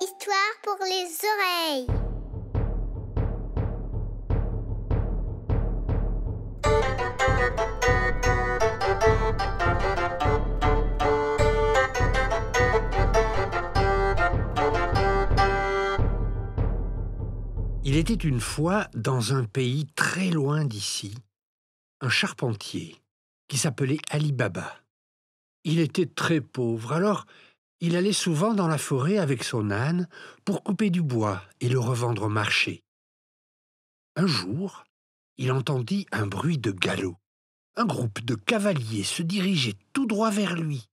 Histoire pour les oreilles. Il était une fois, dans un pays très loin d'ici, un charpentier qui s'appelait Ali Baba. Il était très pauvre, alors il allait souvent dans la forêt avec son âne pour couper du bois et le revendre au marché. Un jour, il entendit un bruit de galop. Un groupe de cavaliers se dirigeait tout droit vers lui.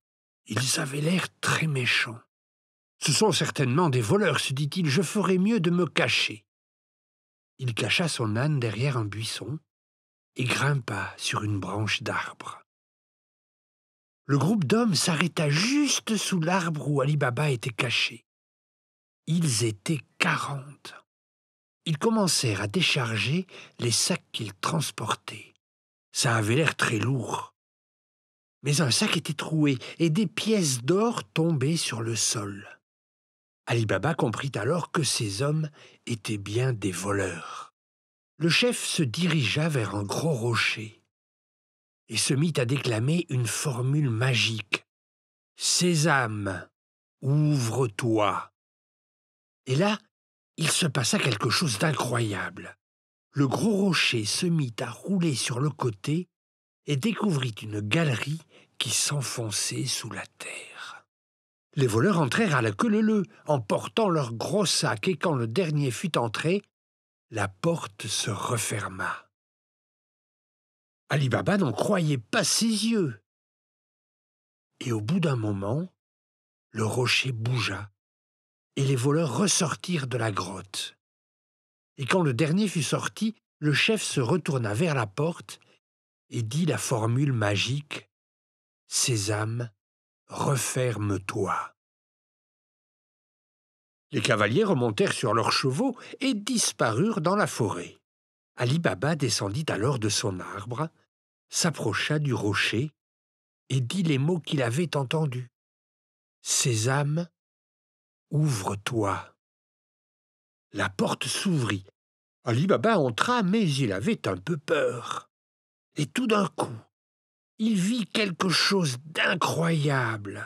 Ils avaient l'air très méchants. Ce sont certainement des voleurs, se dit-il, je ferais mieux de me cacher. Il cacha son âne derrière un buisson et grimpa sur une branche d'arbre le groupe d'hommes s'arrêta juste sous l'arbre où Ali Baba était caché. Ils étaient quarante. Ils commencèrent à décharger les sacs qu'ils transportaient. Ça avait l'air très lourd. Mais un sac était troué et des pièces d'or tombaient sur le sol. Ali Baba comprit alors que ces hommes étaient bien des voleurs. Le chef se dirigea vers un gros rocher et se mit à déclamer une formule magique. Sésame, ouvre-toi. Et là, il se passa quelque chose d'incroyable. Le gros rocher se mit à rouler sur le côté et découvrit une galerie qui s'enfonçait sous la terre. Les voleurs entrèrent à la queue leu en portant leur gros sac et quand le dernier fut entré, la porte se referma. Ali n'en croyait pas ses yeux. Et au bout d'un moment, le rocher bougea, et les voleurs ressortirent de la grotte. Et quand le dernier fut sorti, le chef se retourna vers la porte et dit la formule magique Sésame, referme-toi. Les cavaliers remontèrent sur leurs chevaux et disparurent dans la forêt. Ali Baba descendit alors de son arbre, s'approcha du rocher et dit les mots qu'il avait entendus. Sésame, ouvre-toi. La porte s'ouvrit. Ali Baba entra, mais il avait un peu peur. Et tout d'un coup, il vit quelque chose d'incroyable.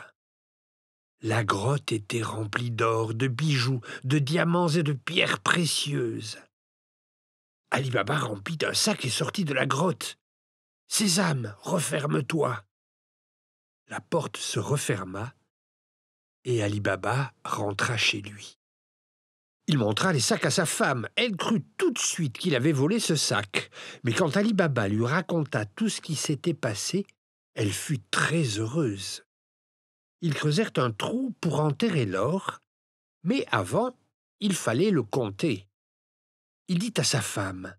La grotte était remplie d'or, de bijoux, de diamants et de pierres précieuses. Ali Baba remplit un sac et sortit de la grotte. Sésame, referme-toi. La porte se referma et Ali Baba rentra chez lui. Il montra les sacs à sa femme. Elle crut tout de suite qu'il avait volé ce sac. Mais quand Ali Baba lui raconta tout ce qui s'était passé, elle fut très heureuse. Ils creusèrent un trou pour enterrer l'or, mais avant, il fallait le compter il dit à sa femme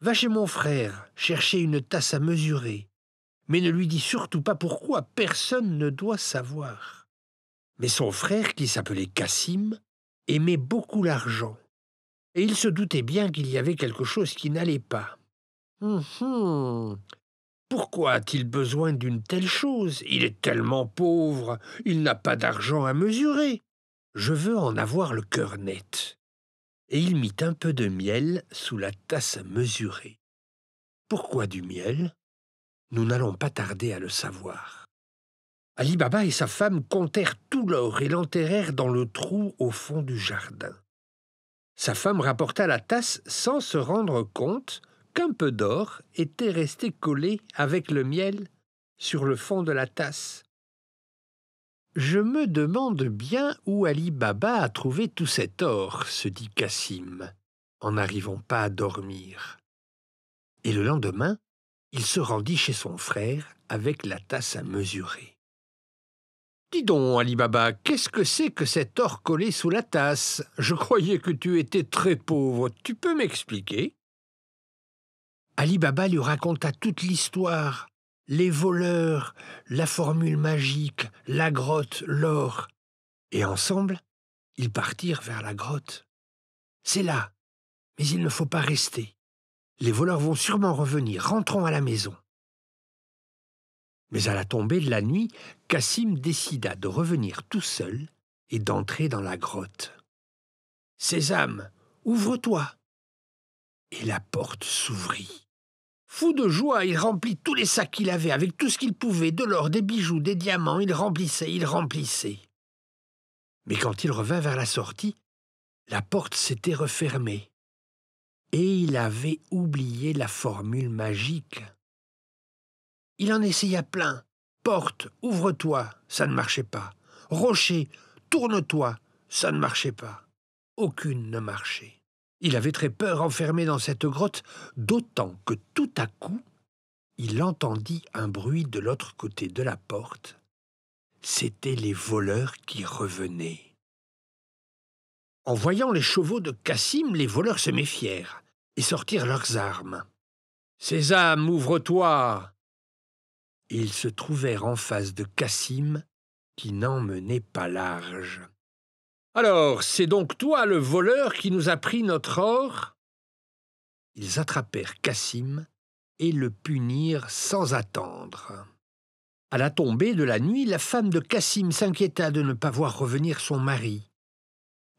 Va chez mon frère chercher une tasse à mesurer, mais ne lui dis surtout pas pourquoi, personne ne doit savoir. Mais son frère, qui s'appelait Cassim, aimait beaucoup l'argent, et il se doutait bien qu'il y avait quelque chose qui n'allait pas. Hum, hum. Pourquoi a-t-il besoin d'une telle chose Il est tellement pauvre, il n'a pas d'argent à mesurer. Je veux en avoir le cœur net et il mit un peu de miel sous la tasse mesurée. Pourquoi du miel Nous n'allons pas tarder à le savoir. Ali Baba et sa femme comptèrent tout l'or et l'enterrèrent dans le trou au fond du jardin. Sa femme rapporta la tasse sans se rendre compte qu'un peu d'or était resté collé avec le miel sur le fond de la tasse. Je me demande bien où Ali Baba a trouvé tout cet or, se dit Cassim, en n'arrivant pas à dormir. Et le lendemain, il se rendit chez son frère avec la tasse à mesurer. Dis donc, Ali Baba, qu'est-ce que c'est que cet or collé sous la tasse Je croyais que tu étais très pauvre. Tu peux m'expliquer Ali Baba lui raconta toute l'histoire les voleurs, la formule magique, la grotte, l'or. Et ensemble, ils partirent vers la grotte. C'est là, mais il ne faut pas rester. Les voleurs vont sûrement revenir, rentrons à la maison. Mais à la tombée de la nuit, Cassim décida de revenir tout seul et d'entrer dans la grotte. Sésame, ouvre-toi. Et la porte s'ouvrit. Fou de joie, il remplit tous les sacs qu'il avait avec tout ce qu'il pouvait, de l'or, des bijoux, des diamants, il remplissait, il remplissait. Mais quand il revint vers la sortie, la porte s'était refermée, et il avait oublié la formule magique. Il en essaya plein. Porte, ouvre-toi, ça ne marchait pas. Rocher, tourne-toi, ça ne marchait pas. Aucune ne marchait. Il avait très peur enfermé dans cette grotte, d'autant que tout à coup, il entendit un bruit de l'autre côté de la porte. C'étaient les voleurs qui revenaient. En voyant les chevaux de Cassim, les voleurs se méfièrent et sortirent leurs armes. Sésame, ouvre-toi Ils se trouvèrent en face de Cassim, qui n'emmenait pas large. Alors, c'est donc toi le voleur qui nous a pris notre or Ils attrapèrent Cassim et le punirent sans attendre. À la tombée de la nuit, la femme de Cassim s'inquiéta de ne pas voir revenir son mari.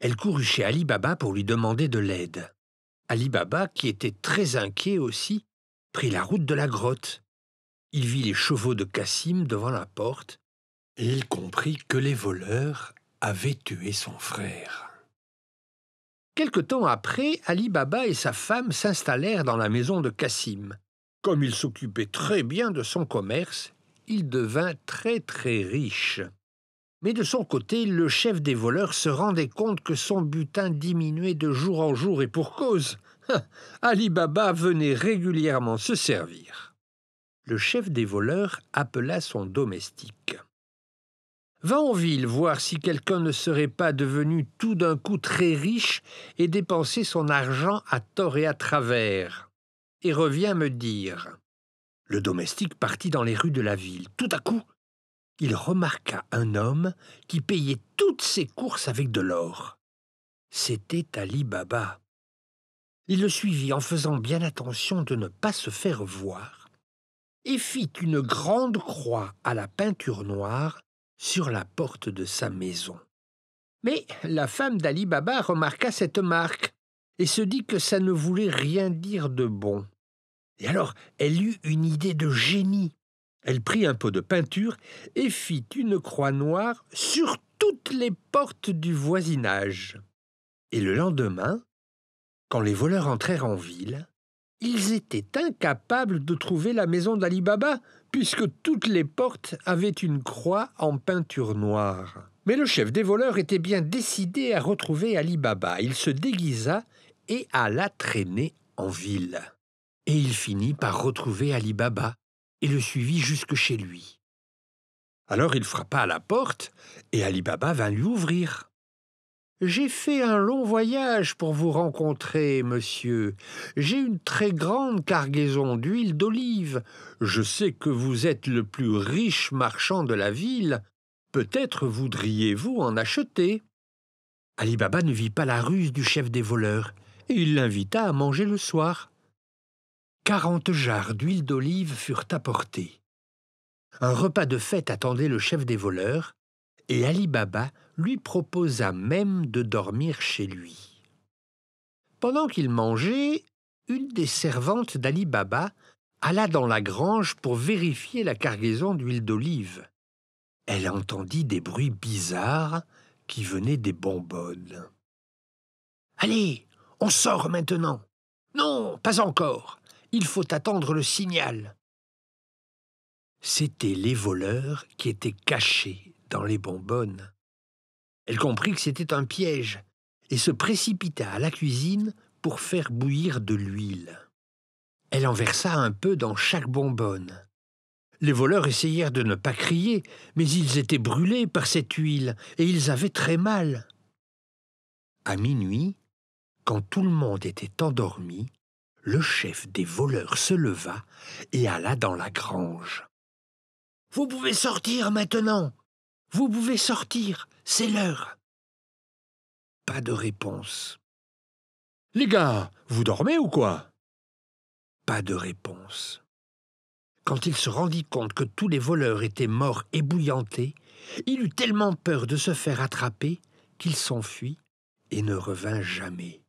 Elle courut chez Ali Baba pour lui demander de l'aide. Ali Baba, qui était très inquiet aussi, prit la route de la grotte. Il vit les chevaux de Cassim devant la porte et il comprit que les voleurs avait tué son frère. Quelque temps après, Ali Baba et sa femme s'installèrent dans la maison de Cassim. Comme il s'occupait très bien de son commerce, il devint très très riche. Mais de son côté, le chef des voleurs se rendait compte que son butin diminuait de jour en jour et pour cause. Ali Baba venait régulièrement se servir. Le chef des voleurs appela son domestique. Va en ville voir si quelqu'un ne serait pas devenu tout d'un coup très riche et dépensé son argent à tort et à travers. Et reviens me dire. Le domestique partit dans les rues de la ville. Tout à coup, il remarqua un homme qui payait toutes ses courses avec de l'or. C'était Ali Baba. Il le suivit en faisant bien attention de ne pas se faire voir et fit une grande croix à la peinture noire sur la porte de sa maison. Mais la femme d'Ali Baba remarqua cette marque et se dit que ça ne voulait rien dire de bon. Et alors elle eut une idée de génie. Elle prit un pot de peinture et fit une croix noire sur toutes les portes du voisinage. Et le lendemain, quand les voleurs entrèrent en ville, ils étaient incapables de trouver la maison d'Ali Baba, puisque toutes les portes avaient une croix en peinture noire. Mais le chef des voleurs était bien décidé à retrouver Ali Baba. Il se déguisa et alla traîner en ville. Et il finit par retrouver Ali Baba et le suivit jusque chez lui. Alors il frappa à la porte et Ali Baba vint lui ouvrir. J'ai fait un long voyage pour vous rencontrer, monsieur. J'ai une très grande cargaison d'huile d'olive. Je sais que vous êtes le plus riche marchand de la ville. Peut-être voudriez-vous en acheter. Ali Baba ne vit pas la ruse du chef des voleurs, et il l'invita à manger le soir. Quarante jarres d'huile d'olive furent apportées. Un repas de fête attendait le chef des voleurs, et Ali Baba lui proposa même de dormir chez lui. Pendant qu'il mangeait, une des servantes d'Ali Baba alla dans la grange pour vérifier la cargaison d'huile d'olive. Elle entendit des bruits bizarres qui venaient des bonbonnes. Allez, on sort maintenant. Non, pas encore. Il faut attendre le signal. C'étaient les voleurs qui étaient cachés dans les bonbonnes. Elle comprit que c'était un piège et se précipita à la cuisine pour faire bouillir de l'huile. Elle en versa un peu dans chaque bonbonne. Les voleurs essayèrent de ne pas crier, mais ils étaient brûlés par cette huile et ils avaient très mal. À minuit, quand tout le monde était endormi, le chef des voleurs se leva et alla dans la grange. Vous pouvez sortir maintenant. Vous pouvez sortir. C'est l'heure. Pas de réponse. Les gars, vous dormez ou quoi Pas de réponse. Quand il se rendit compte que tous les voleurs étaient morts ébouillantés, il eut tellement peur de se faire attraper qu'il s'enfuit et ne revint jamais.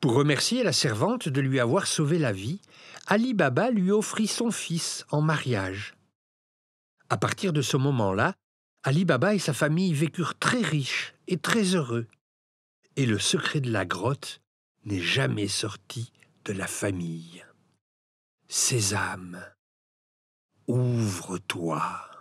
Pour remercier la servante de lui avoir sauvé la vie, Ali Baba lui offrit son fils en mariage. À partir de ce moment-là, Ali Baba et sa famille vécurent très riches et très heureux. Et le secret de la grotte n'est jamais sorti de la famille. Sésame, ouvre-toi.